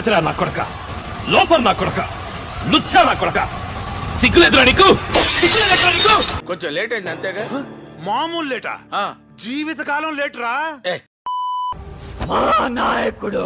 కచరా నా కొడక లోపం నా కొడక లుచ్చా నా కొడక సిగ్గులేదురా నీకు కొంచెం లేట్ అయింది అంతేగా మామూలు లేటా జీవితకాలం లేటరా మా నాయకుడు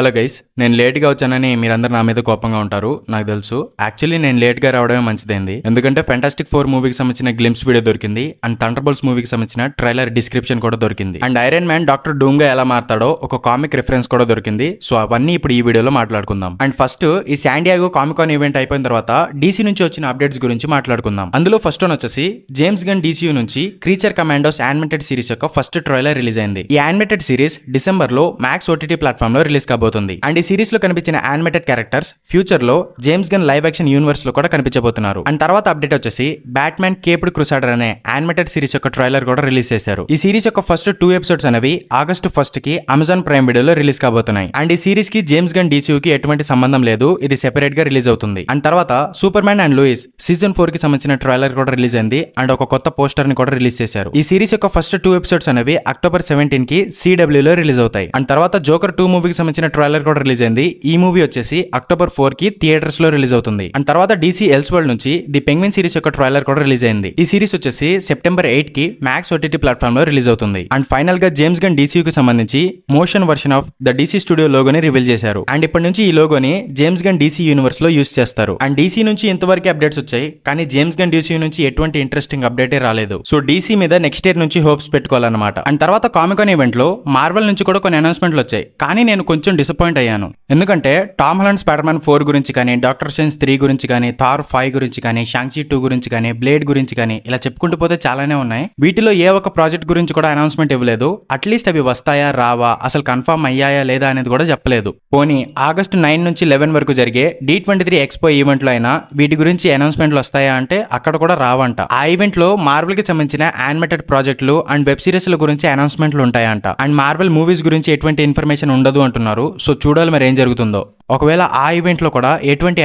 హలో గైస్ నేను లేట్గా వచ్చానని మీరందరూ నా మీద కోపంగా ఉంటారు నాకు తెలుసు యాక్చువల్లీ నేను లేట్గా రావడమే మంచిదైంది ఎందుకంటే ఫెంటాస్టిక్ ఫోర్ మూవీకి సంబంధించిన గ్లిమ్స్ వీడియో దొరికింది అండ్ థండర్ మూవీకి సంబంధించిన ట్రైలర్ డిస్క్రిప్షన్ కూడా దొరికింది అండ్ ఐరన్ మ్యాన్ డాక్టర్ డూంగా ఎలా మారతాడో ఒక కామిక్ రిఫరెన్స్ కూడా దొరికింది సో అవన్నీ ఇప్పుడు ఈ వీడియోలో మాట్లాడుకుందాం అండ్ ఫస్ట్ ఈ శాండియాగో కామికాన్ ఈవెంట్ అయిపోయిన తర్వాత డీసీ నుంచి వచ్చిన అప్డేట్స్ గురించి మాట్లాడుకుందాం అందులో ఫస్ట్ వన్ వచ్చేసి జేమ్స్ గన్ డీసీ నుంచి క్రీచర్ కమాండోస్ యానిమేటెడ్ సిరీస్ యొక్క ఫస్ట్ ట్రైలర్ రిలీజ్ అయింది ఈ యానిమేటెడ్ సిరీస్ డిసెంబర్ లో మ్యాక్స్ ఓటీటీ ప్లాట్ఫామ్ లో రిలీజ్ కాబోతుంది కనిపించబోతుంది అండ్ ఈ సిరీస్ లో కనిపించిన యానిమేటెడ్ క్యారెక్టర్స్ ఫ్యూచర్ లో James Gunn live action universe లో కూడా కనిపించబోతున్నారు అండ్ తర్వాత అప్డేట్ వచ్చేసి బ్యాట్మెన్ కేప్డ్ క్రుసాడర్ అనే యానిమేటెడ్ సిరీస్ యొక్క ట్రైలర్ కూడా రిలీజ్ చేశారు ఈ సిరీస్ యొక్క ఫస్ట్ టూ ఎపిసోడ్స్ అనేవి ఆగస్ట్ ఫస్ట్ కి అమెజాన్ ప్రైమ్ వీడియోలో రిలీజ్ కాబోతున్నాయి అండ్ ఈ సిరీస్ కి జేమ్స్ గన్ డీసీ కి ఎటువంటి సంబంధం లేదు ఇది సెపరేట్ గా రిలీజ్ అవుతుంది అండ్ తర్వాత Superman and Lois season four కి సంబంధించిన ట్రైలర్ కూడా రిలీజ్ అయింది అండ్ ఒక కొత్త పోస్టర్ ని కూడా రిలీజ్ చేశారు ఈ సిరీస్ యొక్క ఫస్ట్ టూ ఎపిసోడ్స్ అనేవి అక్టోబర్ సెవెంటీన్ కి సిడబ్ల్యూ లో రిలీజ్ అవుతాయి అండ్ తర్వాత జోకర్ టూ మూవీకి సంబంధించిన ట్రైలర్ కూడా రిలీజ్ అయింది ఈ మూవీ వచ్చేసి అక్టోబర్ ఫోర్ కి థియేటర్స్ లో రిలీజ్ అవుతుంది అండ్ తర్వాత డీసీ ఎల్స్ వరల్డ్ నుంచి ది పెంగ్విన్ సిరీస్ యొక్క ట్రైలర్ కూడా రిలీజ్ అయింది ఈ సిరీస్ వచ్చేసి సెప్టెంబర్ ఎయిట్ కి మ్యాక్స్ ఓటీటీ ప్లాట్ఫామ్ లో రిలీజ్ అవుతుంది అండ్ ఫైనల్ గా జేమ్స్ గన్ డీసీ కు సంబంధించి motion version of the DC studio లోగోని రివీల్ చేశారు అండ్ ఇప్పటి నుంచి ఈ లోగోని జేమ్స్ గన్ డీసీ యూనివర్స్ లో యూస్ చేస్తారు అండ్ డీసీ నుంచి ఇంతవరకు అప్డేట్స్ వచ్చాయి కానీ జేమ్స్ గన్ డీసీ నుంచి ఎటువంటి ఇంట్రెస్టింగ్ అప్డేటే రాలేదు సో డీసీ మీద నెక్స్ట్ ఇయర్ నుంచి హోప్స్ పెట్టుకోవాలన్నమాట అండ్ తర్వాత కామికాన్ ఈవెంట్ లో మార్వెల్ నుంచి కూడా కొన్ని అనౌన్స్మెంట్లు వచ్చాయి కానీ నేను కొంచెం డిసప్పాయింట్ అయ్యాను ఎందుకంటే టామ్ హలండ్ స్పైడర్మ్యాన్ ఫోర్ గురించి కానీ డాక్టర్ సెన్స్ త్రీ గురించి కానీ థార్ ఫైవ్ గురించి కానీ షాంగ్జీ టూ గురించి కానీ బ్లేడ్ గురించి కానీ ఇలా చెప్పుకుంటూ పోతే చాలానే ఉన్నాయి వీటిలో ఏ ఒక్క ప్రాజెక్ట్ గురించి కూడా అనౌన్స్మెంట్ ఇవ్వలేదు అట్లీస్ట్ అవి వస్తాయా రావా అసలు కన్ఫర్మ్ అయ్యాయా లేదా అనేది కూడా చెప్పలేదు పోనీ ఆగస్టు నైన్ నుంచి లెవెన్ వరకు జరిగే డి ట్వంటీ త్రీ ఎక్స్పో ఈవెంట్లో అయినా వీటి గురించి అనౌన్స్మెంట్లు వస్తాయా అంటే అక్కడ కూడా రావంట ఆ ఈవెంట్లో మార్వెల్ కి సంబంధించిన యానిమేటెడ్ ప్రాజెక్టులు అండ్ వెబ్ సిరీస్ల గురించి అనౌన్స్మెంట్లు ఉంటాయంట అండ్ మార్బల్ మూవీస్ గురించి ఎటువంటి ఇన్ఫర్మేషన్ ఉండదు అంటున్నారు సో చూడాలి మరి ఏం జరుగుతుందో ఒకవేళ ఆ ఈవెంట్లో కూడా ఎటువంటి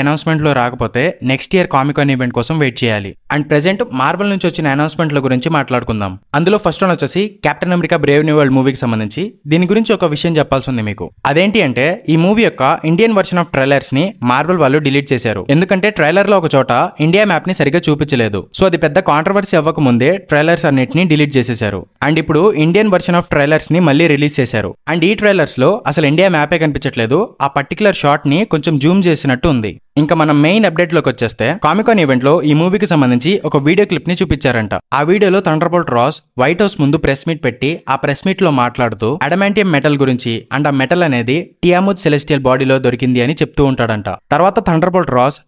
లో రాకపోతే నెక్స్ట్ ఇయర్ కామికాన్ ఈవెంట్ కోసం వెయిట్ చేయాలి అండ్ ప్రెసెంట్ మార్వల్ నుంచి వచ్చిన అనౌన్స్మెంట్ల గురించి మాట్లాడుకుందాం అందులో ఫస్ట్ వన్ వచ్చేసి Captain America Brave New World మూవీకి సంబంధించి దీని గురించి ఒక విషయం చెప్పాల్సి ఉంది మీకు అదేంటి అంటే ఈ మూవీ యొక్క ఇండియన్ వర్షన్ ఆఫ్ ట్రైలర్స్ ని మార్వల్ వాళ్ళు డిలీట్ చేశారు ఎందుకంటే ట్రైలర్ లో ఒక చోట ఇండియా మ్యాప్ ని సరిగ్గా చూపించలేదు సో అది పెద్ద కాంట్రవర్సీ అవ్వక ముందే ట్రైలర్స్ అన్నిటిని డిలీట్ చేసేశారు అండ్ ఇప్పుడు ఇండియన్ వర్షన్ ఆఫ్ ట్రైలర్స్ ని మళ్ళీ రిలీజ్ చేశారు అండ్ ఈ ట్రైలర్స్ లో అసలు ఇండియా మ్యాపే కనిపించట్లేదు ఆ పర్టికులర్ షార్ట్ డాట్ని కొంచెం జూమ్ చేసినట్టు ఉంది ఇంకా మనం మెయిన్ అప్డేట్లోకి వచ్చేస్తే కామికాన్ ఈవెంట్లో ఈ మూవీకి సంబంధించి ఒక వీడియో క్లిప్ ని చూపించారంట ఆ వీడియోలో థండర్బోల్ట్ రాస్ వైట్ హౌస్ ముందు ప్రెస్ మీట్ పెట్టి ఆ ప్రెస్ మీట్ లో మాట్లాడుతూ అడమాంటియం మెటల్ గురించి అండ్ ఆ మెటల్ అనేది టియాముద్ సెలెస్టియల్ బాడీలో దొరికింది అని చెప్తూ ఉంటాడంట తర్వాత థండర్బోల్ట్ రాస్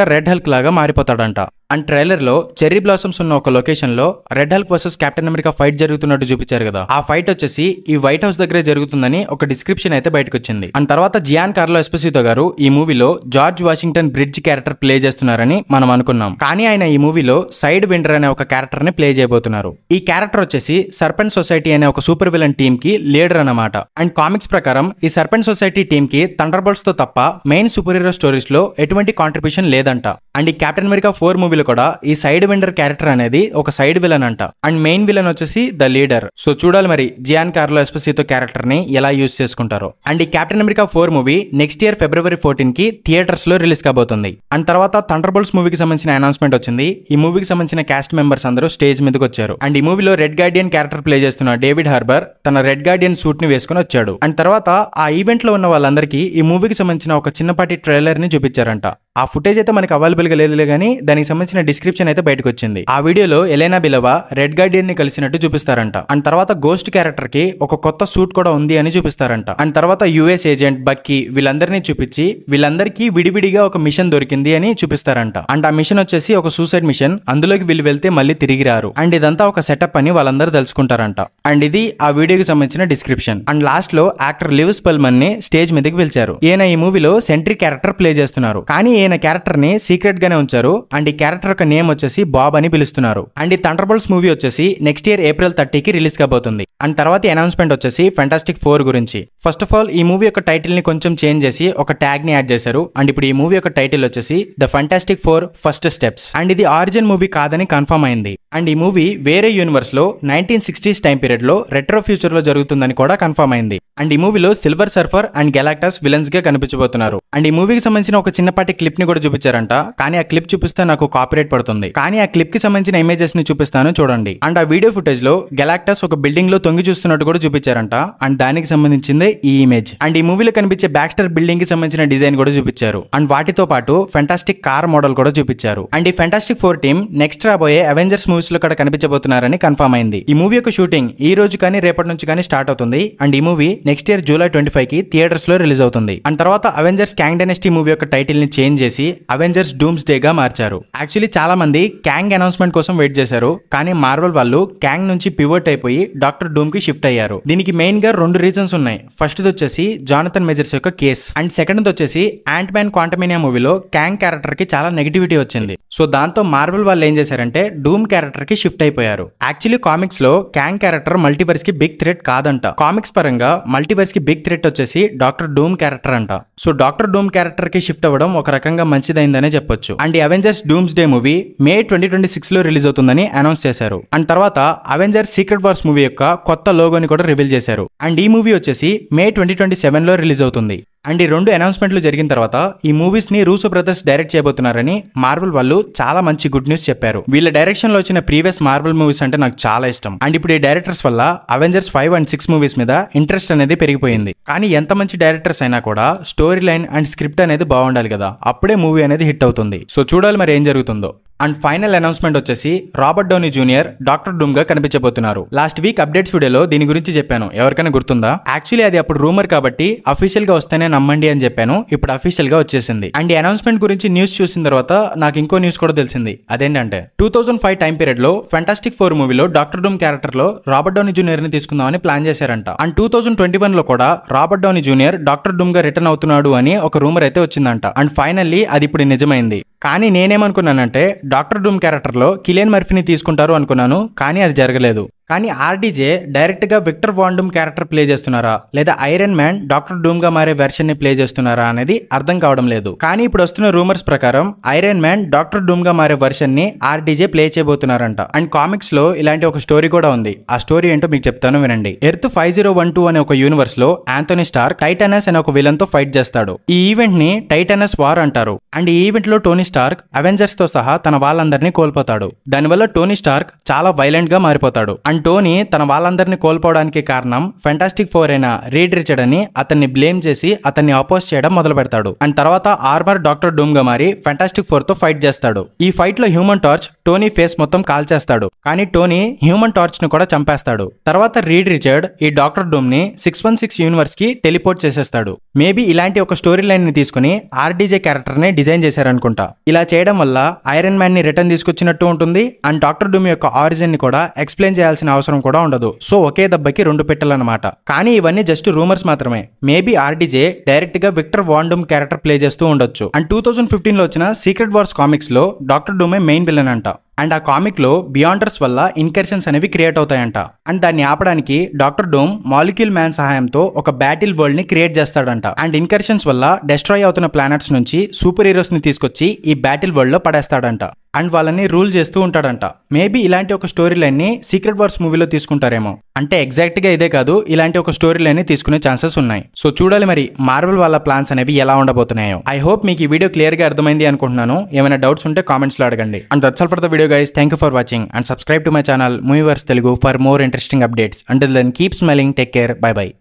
గా రెడ్ హెల్క్ లాగా మారిపోతాడంట అండ్ ట్రైలర్ లో చెర్రీ బ్లాసమ్స్ ఉన్న ఒక లొకేషన్లో Red Hulk versus Captain America fight జరుగుతున్నట్టు చూపించారు కదా ఆ ఫైట్ వచ్చేసి ఈ వైట్ హౌస్ దగ్గరే జరుగుతుందని ఒక డిస్క్రిప్షన్ అయితే బయటకు వచ్చింది అండ్ తర్వాత జియాన్ కార్లో ఎస్పెసితో గారు ఈ మూవీలో George washing Washington bridge character play చేస్తున్నారని మనం అనుకున్నాం కానీ ఆయన ఈ మూవీలో సైడ్ విండర్ అనే ఒక క్యారెక్టర్ ని ప్లే చేయబోతున్నారు ఈ క్యారెక్టర్ వచ్చేసి సర్పెంట్ సొసైటీ అనే ఒక సూపర్ విలన్ టీమ్ కి లీడర్ అనమాట అండ్ కామిక్స్ ప్రకారం ఈ సర్పెంట్ సొసైటీ టీమ్ కి థండర్ బోల్స్ తో తప్ప మెయిన్ సూపర్ హీరో స్టోరీస్ లో ఎటువంటి కాంట్రిబ్యూషన్ లేదంట అండ్ ఈ కెప్టెన్ అమెరికా ఫోర్ మూవీలో కూడా ఈ సైడ్ విండర్ క్యారెక్టర్ అనేది ఒక సైడ్ విలన్ అంట అండ్ మెయిన్ విలన్ వచ్చేసి ద లీడర్ సో చూడాలి మరి జియాన్ కార్లో ఎస్పసీతో క్యారెక్టర్ ని ఎలా యూజ్ చేసుకుంటారో అండ్ ఈ Captain America four movie next year February fourteen కి థియేటర్స్ లో రిలీజ్ రిలీజ్ కాబోతుంది అండ్ తర్వాత థండర్ మూవీకి సంబంధించిన అనౌన్స్మెంట్ వచ్చింది ఈ మూవీకి సంబంధించిన క్యాస్ట్ మెంబర్స్ అందరూ స్టేజ్ మీదకి వచ్చారు అండ్ ఈ మూవీలో రెడ్ గార్డియన్ క్యారెక్టర్ ప్లే చేస్తున్న డేవిడ్ హార్బర్ తన రెడ్ గార్డియన్ సూట్ ని వేసుకుని వచ్చాడు అండ్ తర్వాత ఆ ఈవెంట్ లో ఉన్న వాళ్ళందరికీ ఈ మూవీకి సంబంధించిన ఒక చిన్నపాటి ట్రైలర్ ని చూపించారంట ఆ ఫుటేజ్ అయితే మనకు అవైలబుల్గా లేదులే కానీ దానికి సంబంధించిన డిస్క్రిప్షన్ అయితే బయటకు వచ్చింది ఆ వీడియోలో ఎలైనా బిలవ రెడ్ గార్డియన్ ని కలిసినట్టు చూపిస్తారంట అండ్ తర్వాత గోస్ట్ క్యారెక్టర్ కి ఒక కొత్త సూట్ కూడా ఉంది అని చూపిస్తారంట అండ్ తర్వాత యుఎస్ ఏజెంట్ బక్కి వీళ్ళందరినీ చూపించి వీళ్ళందరికీ విడివిడిగా ఒక మిషన్ దొరికింది అని చూపిస్తారంట అండ్ ఆ మిషన్ వచ్చేసి ఒక సూసైడ్ మిషన్ అందులోకి వీళ్ళు వెళ్తే మళ్ళీ తిరిగి రారు అండ్ ఇదంతా ఒక సెటప్ అని వాళ్ళందరూ తెలుసుకుంటారంట అండ్ ఇది ఆ వీడియోకి సంబంధించిన డిస్క్రిప్షన్ అండ్ లాస్ట్ లో యాక్టర్ లివ్స్ పల్మన్ ని స్టేజ్ మీదకి పిలిచారు ఈయన ఈ మూవీలో సెంట్రీ క్యారెక్టర్ ప్లే చేస్తున్నారు కానీ ఈయన సీక్రెట్ సీక్రెట్గానే ఉంచారు అండ్ ఈ క్యారెక్టర్ యొక్క నేమ్ వచ్చేసి బాబ్ అని పిలుస్తున్నారు అండ్ ఈ బోల్స్ మూవీ వచ్చేసి నెక్స్ట్ ఇయర్ ఏప్రిల్ థర్టీకి రిలీజ్ కాబోతుంది అండ్ తర్వాత అనౌన్స్మెంట్ వచ్చేసి ఫెంటాస్టిక్ ఫోర్ గురించి ఫస్ట్ ఆఫ్ ఆల్ ఈ మూవీ యొక్క టైటిల్ ని కొంచెం చేంజ్ చేసి ఒక ని యాడ్ చేశారు అండ్ ఇప్పుడు ఈ మూవీ యొక్క టైటిల్ వచ్చేసి the Fantastic Four First Steps and ఇది ఆరిజిన్ మూవీ కాదని కన్ఫర్మ్ అయింది అండ్ ఈ మూవీ వేరే యూనివర్స్లో నైన్టీన్ టైం పీరియడ్ పీరియడ్లో రెట్రో ఫ్యూచర్లో జరుగుతుందని కూడా కన్ఫర్మ్ అయింది అండ్ ఈ మూవీలో Silver Surfer and Galactus villains గా కనిపించబోతున్నారు అండ్ ఈ మూవీకి సంబంధించిన ఒక చిన్నపాటి క్లిప్ ని కూడా చూపించారంట కానీ ఆ క్లిప్ చూపిస్తే నాకు కాపీరేట్ పడుతుంది కానీ ఆ క్లిప్ కి సంబంధించిన ఇమేజెస్ ని చూపిస్తాను చూడండి అండ్ ఆ వీడియో ఫుటేజ్ లో గెలాక్టస్ ఒక బిల్డింగ్ లో తొంగి చూస్తున్నట్టు కూడా చూపించారంట అండ్ దానికి సంబంధించింది ఈ ఇమేజ్ అండ్ ఈ మూవీలో కనిపించే బ్యాక్స్టర్ బిల్డింగ్ కి సంబంధించిన డిజైన్ కూడా చూపించారు అండ్ వాటితో పాటు ఫెంటాస్టిక్ కార్ మోడల్ కూడా చూపించారు అండ్ ఈ ఫెంటాస్టిక్ ఫోర్ టీమ్ నెక్స్ట్ రాబోయే అవెంజర్స్ మూవీస్ లో కూడా కనిపించబోతున్నారని కన్ఫర్మ్ అయింది ఈ మూవీ యొక్క షూటింగ్ ఈ రోజు కానీ రేపటి నుంచి కానీ స్టార్ట్ అవుతుంది అండ్ ఈ movie next year July twenty five కి థియేటర్స్ లో రిలీజ్ అవుతుంది అండ్ తర్వాత అవెంజర్స్ క్యాంగ్ డైనెస్టీ మూవీ యొక్క టైటిల్ ని చేంజ్ చేసి అవెంజర్స్ డూమ్స్ డే గా మార్చారు యాక్చువల్లీ చాలా మంది క్యాంగ్ అనౌన్స్మెంట్ కోసం వెయిట్ చేశారు కానీ మార్వల్ వాళ్ళు క్యాంగ్ నుంచి పివర్ట్ అయిపోయి డాక్టర్ డూమ్ కి షిఫ్ట్ అయ్యారు దీనికి మెయిన్ గా రెండు రీజన్స్ ఉన్నాయి ఫస్ట్ వచ్చేసి జానథన్ మేజర్స్ యొక్క కేస్ అండ్ సెకండ్ వచ్చేసి యాంట్ మ్యాన్ క్వాంటమేనియా మూవీలో క్యాంగ్ క్యారెక్టర్ కి చాలా నెగిటివిటీ వచ్చింది సో దాంతో మార్వెల్ వాళ్ళు ఏం చేశారంటే డూమ్ క్యారెక్టర్ కి షిఫ్ట్ అయిపోయారు యాక్చువల్లీ కామిక్స్ లో క్యాంగ్ క్యారెక్టర్ మల్టీవర్స్ కి బిగ్ థ్రెట్ కాదంట కామిక్స్ పరంగా మల్టీవర్స్కి బిగ్ థ్రెట్ వచ్చేసి డాక్టర్ డూమ్ క్యారెక్టర్ అంట సో డాక్టర్ డూమ్ క్యారెక్టర్కి షిఫ్ట్ అవ్వడం ఒక రకంగా మంచిదైందనే చెప్పొచ్చు and Avengers Doomsday movie May twenty twenty సిక్స్లో రిలీజ్ అవుతుందని అనౌన్స్ చేశారు అండ్ తర్వాత అవెంజర్స్ సీక్రెట్ వార్స్ మూవీ యొక్క కొత్త లోగోని కూడా రివీల్ చేశారు అండ్ ఈ మూవీ వచ్చేసి మే ట్వంటీ ట్వంటీ సెవెన్లో రిలీజ్ అవుతుంది అండ్ ఈ రెండు అనౌన్స్మెంట్లు జరిగిన తర్వాత ఈ మూవీస్ ని రూసో బ్రదర్స్ డైరెక్ట్ చేయబోతున్నారని మార్వల్ వాళ్ళు చాలా మంచి గుడ్ న్యూస్ చెప్పారు వీళ్ళ డైరెక్షన్ లో వచ్చిన ప్రీవియస్ మార్వల్ మూవీస్ అంటే నాకు చాలా ఇష్టం అండ్ ఇప్పుడు ఈ డైరెక్టర్స్ వల్ల Avengers five and six movies మీద ఇంట్రెస్ట్ అనేది పెరిగిపోయింది కానీ ఎంత మంచి డైరెక్టర్స్ అయినా కూడా స్టోరీ లైన్ అండ్ స్క్రిప్ట్ అనేది బాగుండాలి కదా అప్పుడే మూవీ అనేది హిట్ అవుతుంది సో చూడాలి మరి ఏం జరుగుతుందో అండ్ ఫైనల్ అనౌన్స్మెంట్ వచ్చేసి Robert Downey Junior doctor Doom గా కనిపించబోతున్నారు లాస్ట్ వీక్ అప్డేట్స్ వీడియోలో దీని గురించి చెప్పాను ఎవరికైనా గుర్తుందా యాక్చువల్లీ అది అప్పుడు రూమర్ కాబట్టి అఫీషియల్ గా వస్తేనే నమ్మండి అని చెప్పాను ఇప్పుడు అఫీషియల్గా వచ్చేసింది అండ్ అనౌన్స్మెంట్ గురించి న్యూస్ చూసిన తర్వాత నాకు ఇంకో న్యూస్ కూడా తెలిసింది అదేంటంటే టూ థౌసండ్ ఫైవ్ టైం పీరియడ్లో ఫెంటాస్టిక్ ఫోర్ మూవీలో డాక్టర్ డూమ్ క్యారెక్టర్లో రాబర్ట్ జూనియర్ జూనియర్ని తీసుకుందామని ప్లాన్ చేశారంట అండ్ టూ థౌసండ్ ట్వంటీ వన్లో కూడా రాబర్ట్ డౌనీ జూనియర్ డాక్టర్ డూమ్గా రిటర్న్ అవుతున్నాడు అని ఒక రూమర్ అయితే వచ్చిందంట అండ్ ఫైనల్లీ అది ఇప్పుడు నిజమైంది కానీ నేనేమనుకున్నానంటే డాక్టర్ డూమ్ క్యారెక్టర్లో కిలియన్ మర్ఫీని తీసుకుంటారు అనుకున్నాను కానీ అది జరగలేదు కానీ ఆర్డీజే డైరెక్ట్గా విక్టర్ వాండూమ్ క్యారెక్టర్ ప్లే చేస్తున్నారా లేదా ఐరన్ మ్యాన్ డాక్టర్ డూమ్గా మారే వెర్షన్ని ప్లే చేస్తున్నారా అనేది అర్థం కావడం లేదు కానీ ఇప్పుడు వస్తున్న రూమర్స్ ప్రకారం ఐరన్ మ్యాన్ డాక్టర్ డూమ్గా మారే వెర్షన్ని ఆర్డీజే ప్లే చేయబోతున్నారంట అండ్ కామిక్స్లో ఇలాంటి ఒక స్టోరీ కూడా ఉంది ఆ స్టోరీ ఏంటో మీకు చెప్తాను వినండి Earth five zero one two అనే ఒక యూనివర్స్లో యాంథోనీ స్టార్ టైటానస్ అనే ఒక విలన్తో ఫైట్ చేస్తాడు ఈ ఈవెంట్ని టైటానస్ వార్ అంటారు అండ్ ఈ ఈవెంట్లో టోనీ స్టార్క్ అవెంజర్స్తో సహా తన వాళ్ళందరినీ కోల్పోతాడు దానివల్ల టోనీ స్టార్క్ చాలా వైలెంట్గా మారిపోతాడు అండ్ టోనీ తన వాళ్ళందరినీ కోల్పోవడానికి కారణం ఫెంటాస్టిక్ ఫోర్ అయిన రీడ్ రిచర్డ్ అని అతన్ని బ్లేమ్ చేసి అతన్ని అపోజ్ చేయడం మొదలు పెడతాడు అండ్ తర్వాత ఆర్మర్ డాక్టర్ డూమ్ గా మారి ఫెంటాస్టిక్ ఫోర్ తో ఫైట్ చేస్తాడు ఈ ఫైట్ లో హ్యూమన్ టార్చ్ టోనీ ఫేస్ మొత్తం కాల్చేస్తాడు కానీ టోనీ హ్యూమన్ టార్చ్ ను కూడా చంపేస్తాడు తర్వాత రీడ్ రిచర్డ్ ఈ డాక్టర్ డూమ్ ని సిక్స్ వన్ సిక్స్ యూనివర్స్ కి టెలిపోర్ట్ చేసేస్తాడు మేబీ ఇలాంటి ఒక స్టోరీ లైన్ ని తీసుకుని ఆర్డీజే క్యారెక్టర్ ని డిజైన్ చేశారనుకుంటా ఇలా చేయడం వల్ల ఐరన్ మ్యాన్ ని రిటర్న్ తీసుకొచ్చినట్టు ఉంటుంది అండ్ డాక్టర్ డూమ్ యొక్క ఆరిజిన్ ని కూడా ఎక్స్ప్లెయిన్ చేయాల్సిన అవసరం కూడా ఉండదు సో ఒకే దెబ్బకి రెండు పెట్టాలన్నమాట కానీ ఇవన్నీ జస్ట్ రూమర్స్ మాత్రమే మేబీ ఆర్డీజే డైరెక్ట్ గా విక్టర్ వాండూమ్ క్యారెక్టర్ ప్లే చేస్తూ ఉండొచ్చు అండ్ టూ థౌసండ్ ఫిఫ్టీన్ లో వచ్చిన సీక్రెట్ వార్స్ కామిక్స్ లో డాక్టర్ డూమే మెయిన్ విలన్ అంట out. అండ్ ఆ కామిక్లో బియాండర్స్ వల్ల ఇన్కర్షన్స్ అనేవి క్రియేట్ అవుతాయంట అండ్ దాన్ని ఆపడానికి డాక్టర్ డోమ్ మాలిక్యూల్ మ్యాన్ సహాయంతో ఒక బ్యాటిల్ వరల్డ్ ని క్రియేట్ చేస్తాడంట అండ్ ఇన్కర్షన్స్ వల్ల డెస్ట్రాయ్ అవుతున్న ప్లానెట్స్ నుంచి సూపర్ హీరోస్ ని తీసుకొచ్చి ఈ బ్యాటిల్ వరల్డ్ లో పడేస్తాడంట అండ్ వాళ్ళని రూల్ చేస్తూ ఉంటాడంట మేబీ ఇలాంటి ఒక స్టోరీ లైన్ ని సీక్రెట్ వార్స్ మూవీలో తీసుకుంటారేమో అంటే ఎగ్జాక్ట్ గా ఇదే కాదు ఇలాంటి ఒక స్టోరీ లైన్ ని తీసుకునే ఛాన్సెస్ ఉన్నాయి సో చూడాలి మరి మార్వెల్ వాళ్ళ ప్లాన్స్ అనేవి ఎలా ఉండబోతున్నాయో ఐ హోప్ మీకు ఈ వీడియో క్లియర్ గా అర్థమైంది అనుకుంటున్నాను ఏమైనా డౌట్స్ ఉంటే కామెంట్స్ లో అడగండి and that's for the video video guys. Thank you for watching and subscribe to my channel Movieverse Telugu for more interesting updates. Until then keep smiling. Take care. Bye bye.